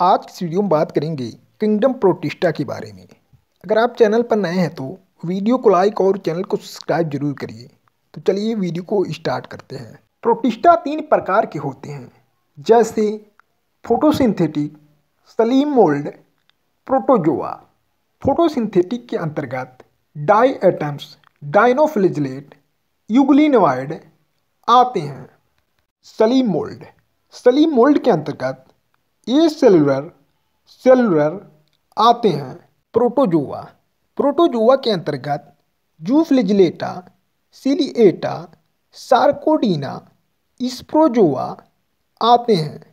आज की वीडियो में बात करेंगे किंगडम प्रोटिस्टा के बारे में अगर आप चैनल पर नए हैं तो वीडियो को लाइक और चैनल को सब्सक्राइब जरूर करिए तो चलिए वीडियो को स्टार्ट करते हैं प्रोटिस्टा तीन प्रकार के होते हैं जैसे photosynthetic slime mould protozoa photosynthetic के अंतर्गत डाई एटम्स डाइनोफ्लिजलेट युगलिनवाइड आते हैं सलीम मोल्ड सलीम मोल्ड के अंतर्गत ये सेलुलर सेलुलर आते हैं प्रोटोजोआ प्रोटोजोआ के अंतर्गत जूफलिजलेटा सिलिएटा सार्कोडीना इस्प्रोजोआ आते हैं